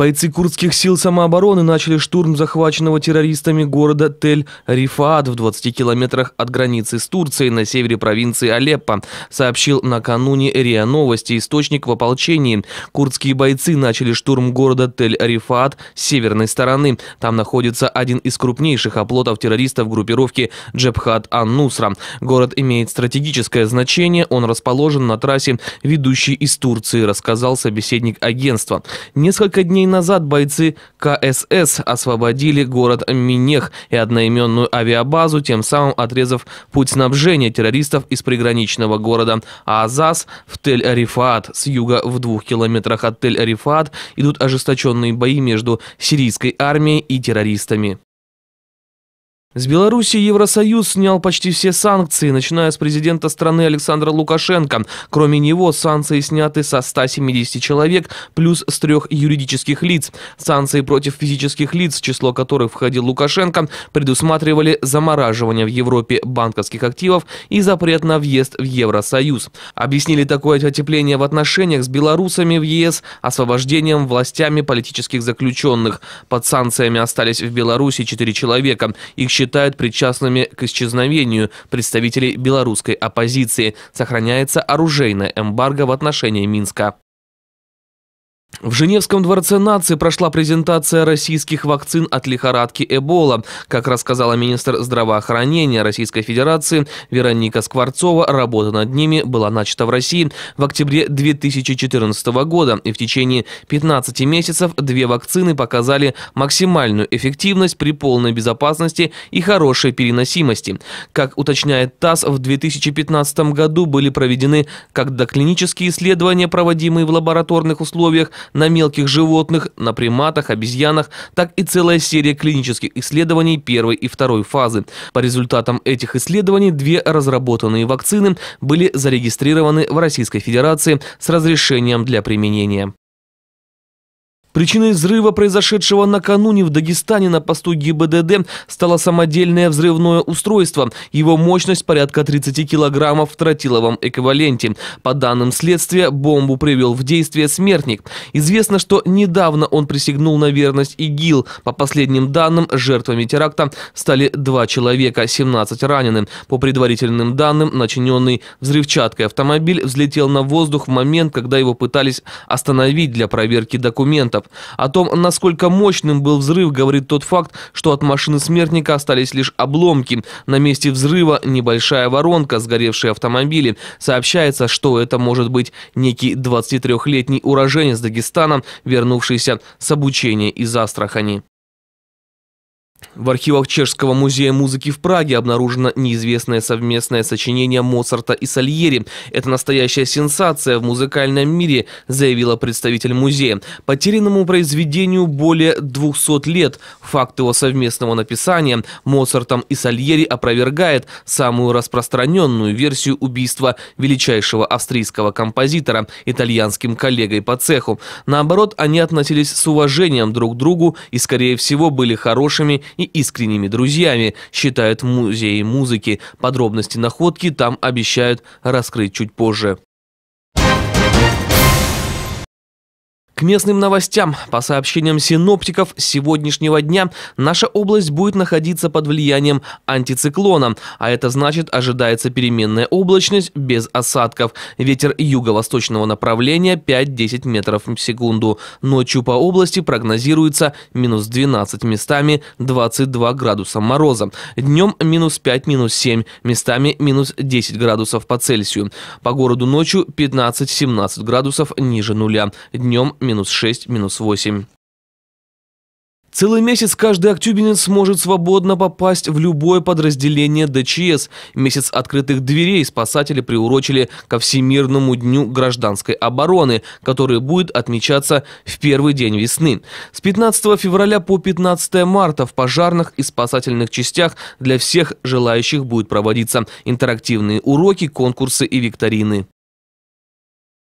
Бойцы курдских сил самообороны начали штурм захваченного террористами города Тель-Рифаат в 20 километрах от границы с Турцией на севере провинции Алеппо, сообщил накануне РИА Новости источник в ополчении. Курдские бойцы начали штурм города Тель-Рифаат с северной стороны. Там находится один из крупнейших оплотов террористов группировки Джебхат Ан-Нусра. Город имеет стратегическое значение, он расположен на трассе, ведущей из Турции, рассказал собеседник агентства. Несколько дней назад бойцы КСС освободили город Минех и одноименную авиабазу, тем самым отрезав путь снабжения террористов из приграничного города Азаз в Тель-Арифат. С юга в двух километрах от Тель-Арифат идут ожесточенные бои между сирийской армией и террористами. С Беларуси Евросоюз снял почти все санкции, начиная с президента страны Александра Лукашенко. Кроме него, санкции сняты со 170 человек, плюс с трех юридических лиц. Санкции против физических лиц, число которых входил Лукашенко, предусматривали замораживание в Европе банковских активов и запрет на въезд в Евросоюз. Объяснили такое отепление в отношениях с белорусами в ЕС освобождением властями политических заключенных. Под санкциями остались в Беларуси четыре человека. Их считают причастными к исчезновению представителей белорусской оппозиции. Сохраняется оружейное эмбарго в отношении Минска. В Женевском дворце нации прошла презентация российских вакцин от лихорадки Эбола. Как рассказала министр здравоохранения Российской Федерации Вероника Скворцова, работа над ними была начата в России в октябре 2014 года. И в течение 15 месяцев две вакцины показали максимальную эффективность при полной безопасности и хорошей переносимости. Как уточняет ТАСС, в 2015 году были проведены как доклинические исследования, проводимые в лабораторных условиях, на мелких животных, на приматах, обезьянах, так и целая серия клинических исследований первой и второй фазы. По результатам этих исследований две разработанные вакцины были зарегистрированы в Российской Федерации с разрешением для применения. Причиной взрыва, произошедшего накануне в Дагестане на посту ГИБДД, стало самодельное взрывное устройство. Его мощность порядка 30 килограммов в тротиловом эквиваленте. По данным следствия, бомбу привел в действие смертник. Известно, что недавно он присягнул на верность ИГИЛ. По последним данным, жертвами теракта стали два человека, 17 ранены. По предварительным данным, начиненный взрывчаткой автомобиль взлетел на воздух в момент, когда его пытались остановить для проверки документов фактов. О том, насколько мощным был взрыв, говорит тот факт, что от машины смертника остались лишь обломки. На месте взрыва небольшая воронка, сгоревшие автомобили. Сообщается, что это может быть некий 23-летний уроженец Дагестана, вернувшийся с обучения из Астрахани. В архивах Чешского музея музыки в Праге обнаружено неизвестное совместное сочинение Моцарта и Сальери. Это настоящая сенсация в музыкальном мире, заявила представитель музея. Потерянному произведению более 200 лет. Факт его совместного написания Моцартом и Сальери опровергает самую распространенную версию убийства величайшего австрийского композитора итальянским коллегой по цеху. Наоборот, они относились с уважением друг к другу и, скорее всего, были хорошими и искренними друзьями, считают в музыки. Подробности находки там обещают раскрыть чуть позже. К местным новостям. По сообщениям синоптиков, с сегодняшнего дня наша область будет находиться под влиянием антициклона, а это значит ожидается переменная облачность без осадков. Ветер юго-восточного направления 5-10 метров в секунду. Ночью по области прогнозируется минус 12 местами 22 градуса мороза. Днем минус 5, минус 7, местами минус 10 градусов по Цельсию. По городу ночью 15-17 градусов ниже нуля. Днем минус минус 6, минус 8. Целый месяц каждый актюбинец сможет свободно попасть в любое подразделение ДЧС. Месяц открытых дверей спасатели приурочили ко Всемирному дню гражданской обороны, который будет отмечаться в первый день весны. С 15 февраля по 15 марта в пожарных и спасательных частях для всех желающих будут проводиться интерактивные уроки, конкурсы и викторины.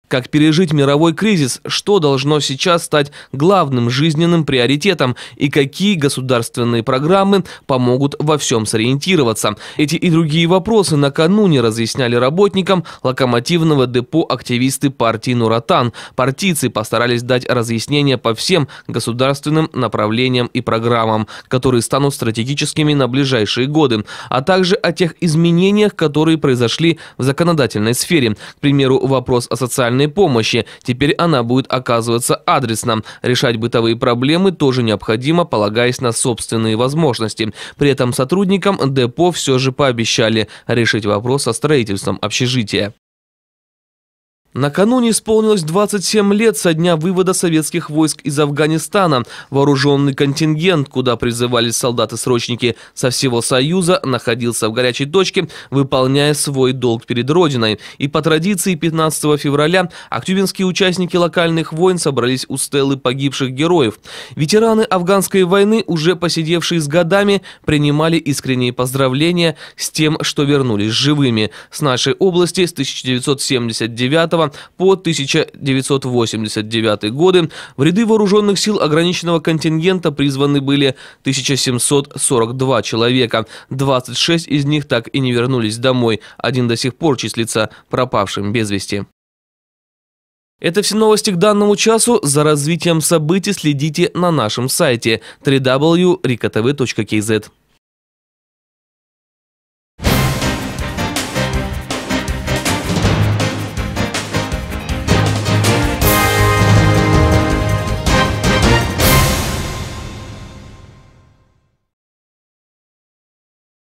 Как пережить мировой кризис, что должно сейчас стать главным жизненным приоритетом и какие государственные программы помогут во всем сориентироваться. Эти и другие вопросы накануне разъясняли работникам локомотивного депо активисты партии «Нуратан». Партийцы постарались дать разъяснения по всем государственным направлениям и программам, которые станут стратегическими на ближайшие годы, а также о тех изменениях, которые произошли в законодательной сфере. К примеру, вопрос о социальном социальной помощи. Теперь она будет оказываться адресно. Решать бытовые проблемы тоже необходимо, полагаясь на собственные возможности. При этом сотрудникам депо все же пообещали решить вопрос со строительством общежития. Накануне исполнилось 27 лет со дня вывода советских войск из Афганистана. Вооруженный контингент, куда призывались солдаты-срочники со всего Союза, находился в горячей точке, выполняя свой долг перед Родиной. И по традиции 15 февраля актюбинские участники локальных войн собрались у стелы погибших героев. Ветераны афганской войны, уже посидевшие с годами, принимали искренние поздравления с тем, что вернулись живыми. С нашей области с 1979 года по 1989 годы в ряды вооруженных сил ограниченного контингента призваны были 1742 человека. 26 из них так и не вернулись домой. Один до сих пор числится пропавшим без вести. Это все новости к данному часу. За развитием событий следите на нашем сайте www.rikotv.kz.